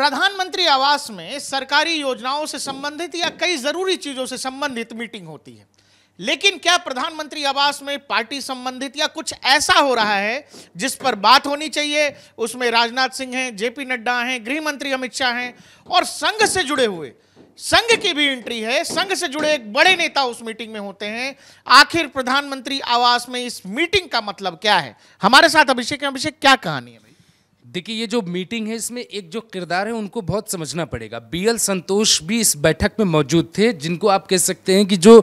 प्रधानमंत्री आवास में सरकारी योजनाओं से संबंधित या कई जरूरी चीजों से संबंधित मीटिंग होती है लेकिन क्या प्रधानमंत्री आवास में पार्टी संबंधित या कुछ ऐसा हो रहा है जिस पर बात होनी चाहिए उसमें राजनाथ सिंह हैं जेपी नड्डा हैं गृह मंत्री अमित शाह हैं और संघ से जुड़े हुए संघ की भी एंट्री है संघ से जुड़े एक बड़े नेता उस मीटिंग में होते हैं आखिर प्रधानमंत्री आवास में इस मीटिंग का मतलब क्या है हमारे साथ अभिषेक अभिषेक क्या कहानी है देखिए ये जो मीटिंग है इसमें एक जो किरदार है उनको बहुत समझना पड़ेगा बीएल संतोष भी इस बैठक में मौजूद थे जिनको आप कह सकते हैं कि जो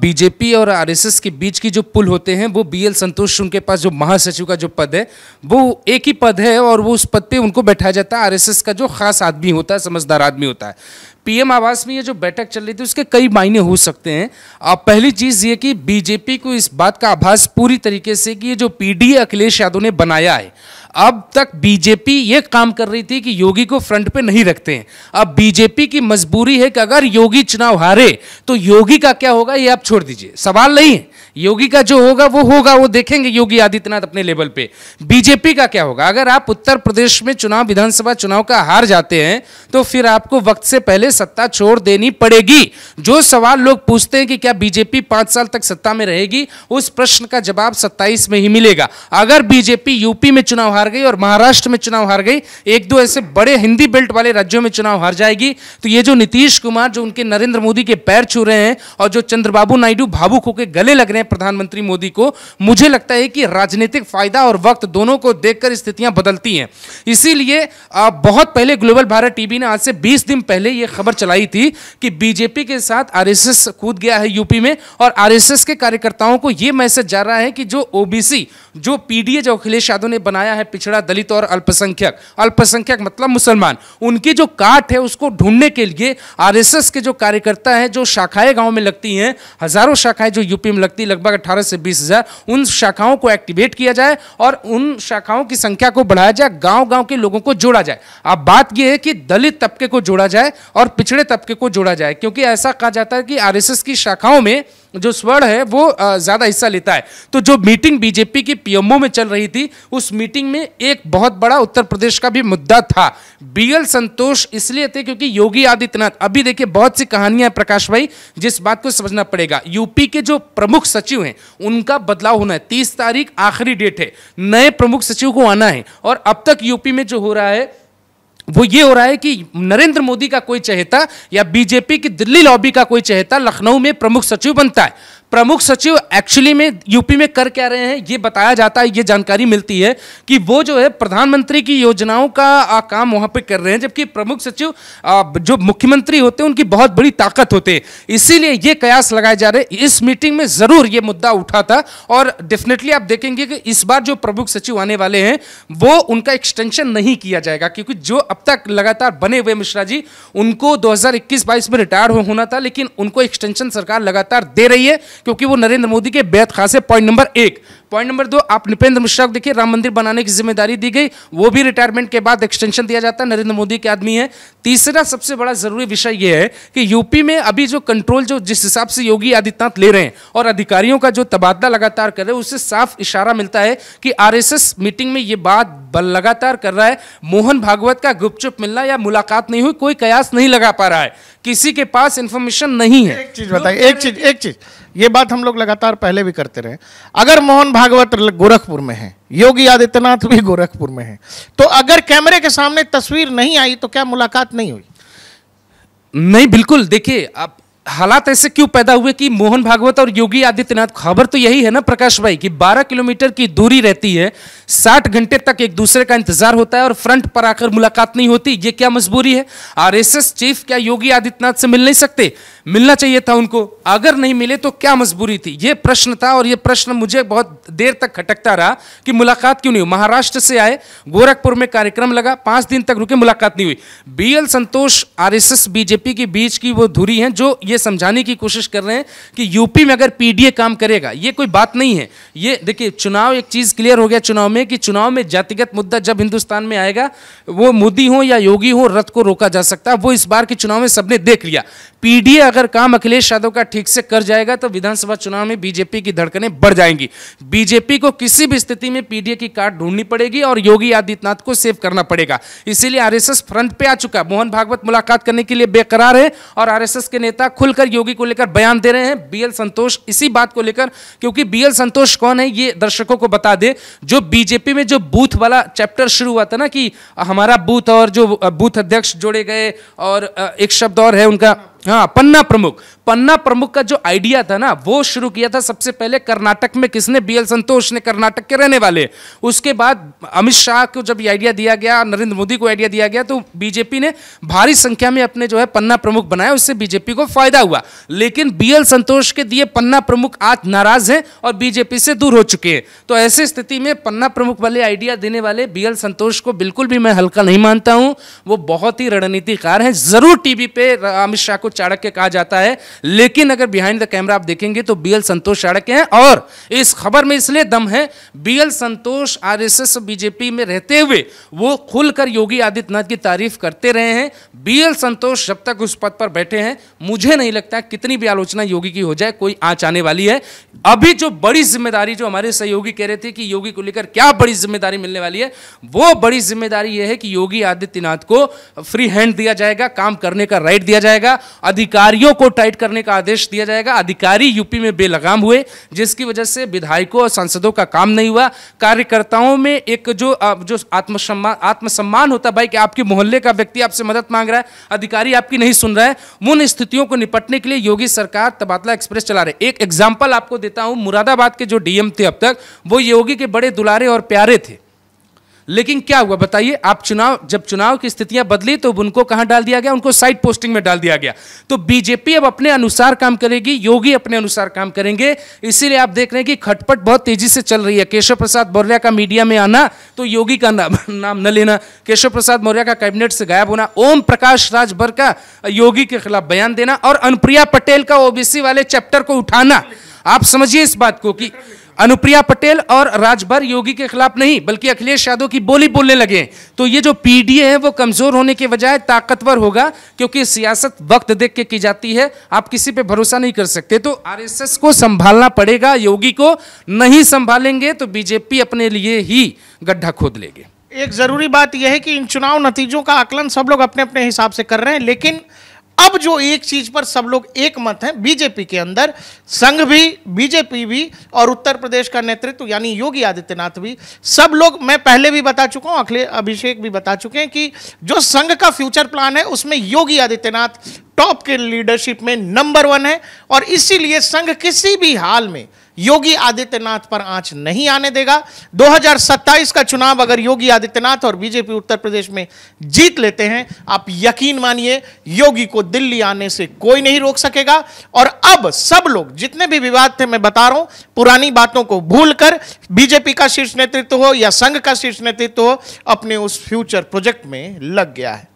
बीजेपी और आरएसएस के बीच की जो पुल होते हैं वो बीएल संतोष उनके पास जो महासचिव का जो पद है वो एक ही पद है और वो उस पद पे उनको बैठाया जाता है आर का जो खास आदमी होता है समझदार आदमी होता है पीएम आवास में ये जो बैठक चल रही थी उसके कई मायने हो सकते हैं आप पहली चीज़ ये कि बीजेपी को इस बात का आभास पूरी तरीके से कि ये जो पीडीए अखिलेश यादव ने बनाया है अब तक बीजेपी ये काम कर रही थी कि योगी को फ्रंट पे नहीं रखते हैं अब बीजेपी की मजबूरी है कि अगर योगी चुनाव हारे तो योगी का क्या होगा ये आप छोड़ दीजिए सवाल नहीं है योगी का जो होगा वो होगा वो देखेंगे योगी आदित्यनाथ अपने लेवल पे बीजेपी का क्या होगा अगर आप उत्तर प्रदेश में चुनाव विधानसभा चुनाव का हार जाते हैं तो फिर आपको वक्त से पहले सत्ता छोड़ देनी पड़ेगी जो सवाल लोग पूछते हैं कि क्या बीजेपी पांच साल तक सत्ता में रहेगी उस प्रश्न का जवाब सत्ताईस में ही मिलेगा अगर बीजेपी यूपी में चुनाव हार हार गई और महाराष्ट्र में चुनाव हार गई एक दो ऐसे बड़े हिंदी बेल्ट वाले राज्यों में चुनाव हार जाएगी तो ये जो नीतीश कुमार जो उनके नरेंद्र मोदी के पैर छू रहे हैं और जो चंद्रबाबू नायडू भावुक होकर गले लग रहे हैं प्रधानमंत्री मोदी को मुझे लगता है कि राजनीतिक फायदा और वक्त दोनों को देखकर स्थितियां बदलती हैं इसीलिए बहुत पहले ग्लोबल भारत टीवी ने आज से बीस दिन पहले यह खबर चलाई थी कि बीजेपी के साथ आर कूद गया है यूपी में और आर के कार्यकर्ताओं को यह मैसेज जा रहा है कि जो ओबीसी जो पीडीए जो अखिलेश यादव ने बनाया है पिछड़ा दलित और अल्पसंख्यक अल्पसंख्यक मतलब मुसलमान उनकी जो काट है उसको ढूंढने के लिए आरएसएस के जो कार्यकर्ता हैं जो शाखाएं गांव में लगती हैं हज़ारों शाखाएं जो यूपी में लगती लगभग अठारह से बीस हज़ार उन शाखाओं को एक्टिवेट किया जाए और उन शाखाओं की संख्या को बढ़ाया जाए गाँव गाँव के लोगों को जोड़ा जाए अब बात यह है कि दलित तबके को जोड़ा जाए और पिछड़े तबके को जोड़ा जाए क्योंकि ऐसा कहा जाता है कि आरएसएस की शाखाओं में जो स्वर है वो ज़्यादा हिस्सा लेता है तो जो मीटिंग बीजेपी की पीएमओ में चल रही थी उस मीटिंग में एक बहुत बड़ा उत्तर प्रदेश का भी मुद्दा था बीएल संतोष इसलिए थे क्योंकि योगी आदित्यनाथ अभी देखिए बहुत सी कहानियां हैं प्रकाश भाई जिस बात को समझना पड़ेगा यूपी के जो प्रमुख सचिव हैं उनका बदलाव होना है तीस तारीख आखिरी डेट है नए प्रमुख सचिव को आना है और अब तक यूपी में जो हो रहा है वो ये हो रहा है कि नरेंद्र मोदी का कोई चहेता या बीजेपी की दिल्ली लॉबी का कोई चहेता लखनऊ में प्रमुख सचिव बनता है प्रमुख सचिव एक्चुअली में यूपी में कर क्या रहे हैं ये बताया जाता है ये जानकारी मिलती है कि वो जो है प्रधानमंत्री की योजनाओं का आ, काम वहाँ पे कर रहे हैं जबकि प्रमुख सचिव आ, जो मुख्यमंत्री होते हैं उनकी बहुत बड़ी ताकत होते हैं इसीलिए ये कयास लगाए जा रहे हैं इस मीटिंग में ज़रूर ये मुद्दा उठा था और डेफिनेटली आप देखेंगे कि इस बार जो प्रमुख सचिव आने वाले हैं वो उनका एक्सटेंशन नहीं किया जाएगा क्योंकि जो अब तक लगातार बने हुए मिश्रा जी उनको दो हज़ार में रिटायर होना था लेकिन उनको एक्सटेंशन सरकार लगातार दे रही है क्योंकि वो नरेंद्र मोदी के बेहद खास है पॉइंट नंबर एक पॉइंट नंबर दो आप नृपेंद्र मिश्रा को देखिए राम मंदिर बनाने की जिम्मेदारी दी गई वो भी रिटायरमेंट के बाद एक्सटेंशन दिया जाता है नरेंद्र मोदी के आदमी है तीसरा सबसे बड़ा जरूरी विषय यह है कि यूपी में अभी जो कंट्रोल जो जिस हिसाब से योगी आदित्यनाथ ले रहे हैं और अधिकारियों का जो तबादला लगातार कर रहे हैं उससे साफ इशारा मिलता है कि आरएसएस मीटिंग में ये बात लगातार कर रहा है मोहन भागवत का गुपचुप मिलना या मुलाकात नहीं हुई कोई कयास नहीं लगा पा रहा है किसी के पास इंफॉर्मेशन नहीं है एक चीज बताइए एक चीज एक चीज ये बात हम लोग लगातार पहले भी करते रहे अगर मोहन भागवत गोरखपुर में है योगी आदित्यनाथ भी गोरखपुर में है तो अगर कैमरे के सामने तस्वीर नहीं आई तो क्या मुलाकात नहीं हुई नहीं बिल्कुल देखिए आप हालात ऐसे क्यों पैदा हुए कि मोहन भागवत और योगी आदित्यनाथ खबर तो यही है ना प्रकाश भाई कि 12 किलोमीटर की दूरी रहती है 60 घंटे तक एक दूसरे का इंतजार होता है और फ्रंट पर आकर मुलाकात नहीं होती ये क्या मजबूरी है आरएसएस चीफ क्या योगी आदित्यनाथ से मिल नहीं सकते मिलना चाहिए था उनको अगर नहीं मिले तो क्या मजबूरी थी ये प्रश्न था और ये प्रश्न मुझे बहुत देर तक खटकता रहा कि मुलाकात क्यों नहीं हुई महाराष्ट्र से आए गोरखपुर में कार्यक्रम लगा पांच दिन तक रुके मुलाकात नहीं हुई बी संतोष आर बीजेपी के बीच की वो धुरी है जो ये समझाने की कोशिश कर रहे हैं कि यूपी में अगर पीडीए काम करेगा ये कोई बात नहीं है ये देखिए चुनाव एक चीज़ क्लियर हो गया चुनाव में कि चुनाव में जातिगत मुद्दा जब हिंदुस्तान में आएगा वो मोदी हो या योगी हो रथ को रोका जा सकता है वो इस बार के चुनाव में सबने देख लिया पीडीए अगर काम अखिलेश यादव का ठीक से कर जाएगा तो विधानसभा चुनाव में बीजेपी की धड़कनें बढ़ जाएंगी बीजेपी को किसी भी स्थिति में पीडीए की कार्ड ढूंढनी पड़ेगी और योगी आदित्यनाथ को सेव करना पड़ेगा इसीलिए आरएसएस फ्रंट पे आ चुका मोहन भागवत मुलाकात करने के लिए बेकरार है और आर के नेता खुलकर योगी को लेकर बयान दे रहे हैं बीएल संतोष इसी बात को लेकर क्योंकि बीएल संतोष कौन है ये दर्शकों को बता दे जो बीजेपी में जो बूथ वाला चैप्टर शुरू हुआ था ना कि हमारा बूथ और जो बूथ अध्यक्ष जोड़े गए और एक शब्द और है उनका हाँ पन्ना प्रमुख पन्ना प्रमुख का जो आइडिया था ना वो शुरू किया था सबसे पहले कर्नाटक में किसने बी एल संतोष ने कर्नाटक के रहने वाले उसके बाद अमित शाह को जब आइडिया दिया गया नरेंद्र मोदी को आइडिया दिया गया तो बीजेपी ने भारी संख्या में अपने जो है पन्ना प्रमुख बनाया उससे बीजेपी को फायदा हुआ लेकिन बी एल संतोष के दिए पन्ना प्रमुख आज नाराज हैं और बीजेपी से दूर हो चुके हैं तो ऐसी स्थिति में पन्ना प्रमुख वाले आइडिया देने वाले बी एल संतोष को बिल्कुल भी मैं हल्का नहीं मानता हूँ वो बहुत ही रणनीतिकार हैं जरूर टीवी पे अमित शाह को चाणक्य कहा जाता है लेकिन अगर बिहाइंड द कैमरा आप देखेंगे तो बीएल संतोष चाणक्य हैं और इस खबर में इसलिए दम है बीएल संतोष आरएसएस बीजेपी में रहते हुए वो खुलकर योगी आदित्यनाथ की तारीफ करते रहे हैं बीएल संतोष जब तक उस पद पर बैठे हैं मुझे नहीं लगता कितनी भी आलोचना योगी की हो जाए कोई आँच आने वाली है अभी जो बड़ी जिम्मेदारी जो हमारे सहयोगी कह रहे थे कि योगी को लेकर क्या बड़ी जिम्मेदारी मिलने वाली है वो बड़ी जिम्मेदारी यह है कि योगी आदित्यनाथ को फ्री हैंड दिया जाएगा काम करने का राइट दिया जाएगा अधिकारियों को टाइट करने का आदेश दिया जाएगा अधिकारी यूपी में बेलगाम हुए जिसकी वजह से विधायकों और सांसदों का काम नहीं हुआ कार्यकर्ताओं में एक जो जो आत्मसम्मान आत्मसम्मान होता भाई कि आपके मोहल्ले का व्यक्ति आपसे मदद मांग रहा है अधिकारी आपकी नहीं सुन रहा है उन स्थितियों को निपटने के लिए योगी सरकार तबादला एक्सप्रेस चला रहे एक एग्जाम्पल आपको देता हूँ मुरादाबाद के जो डीएम थे अब तक वो योगी के बड़े दुलारे और प्यारे थे लेकिन क्या हुआ बताइए आप चुनाव जब चुनाव की स्थितियां बदली तो उनको कहां डाल दिया गया उनको साइड पोस्टिंग में डाल दिया गया तो बीजेपी अब अपने अनुसार काम करेगी योगी अपने अनुसार काम करेंगे इसीलिए आप देख रहे हैं कि खटपट बहुत तेजी से चल रही है केशव प्रसाद मौर्य का मीडिया में आना तो योगी का ना, नाम न लेना केशव प्रसाद मौर्य का कैबिनेट से गायब होना ओम प्रकाश राजभर का योगी के खिलाफ बयान देना और अनुप्रिया पटेल का ओबीसी वाले चैप्टर को उठाना आप समझिए इस बात को कि अनुप्रिया पटेल और राजभर योगी के खिलाफ नहीं बल्कि अखिलेश यादव की बोली बोलने लगे तो ये जो पीडीए है वो कमजोर होने के बजाय ताकतवर होगा क्योंकि सियासत वक्त देख के की जाती है आप किसी पे भरोसा नहीं कर सकते तो आरएसएस को संभालना पड़ेगा योगी को नहीं संभालेंगे तो बीजेपी अपने लिए ही गड्ढा खोद लेगी एक जरूरी बात यह है कि इन चुनाव नतीजों का आकलन सब लोग अपने अपने हिसाब से कर रहे हैं लेकिन अब जो एक चीज पर सब लोग एक मत हैं बीजेपी के अंदर संघ भी बीजेपी भी और उत्तर प्रदेश का नेतृत्व यानी योगी आदित्यनाथ भी सब लोग मैं पहले भी बता चुका हूं अखिले अभिषेक भी बता चुके हैं कि जो संघ का फ्यूचर प्लान है उसमें योगी आदित्यनाथ टॉप के लीडरशिप में नंबर वन है और इसीलिए संघ किसी भी हाल में योगी आदित्यनाथ पर आंच नहीं आने देगा 2027 का चुनाव अगर योगी आदित्यनाथ और बीजेपी उत्तर प्रदेश में जीत लेते हैं आप यकीन मानिए योगी को दिल्ली आने से कोई नहीं रोक सकेगा और अब सब लोग जितने भी विवाद थे मैं बता रहा हूं पुरानी बातों को भूलकर बीजेपी का शीर्ष नेतृत्व हो या संघ का शीर्ष नेतृत्व हो अपने उस फ्यूचर प्रोजेक्ट में लग गया है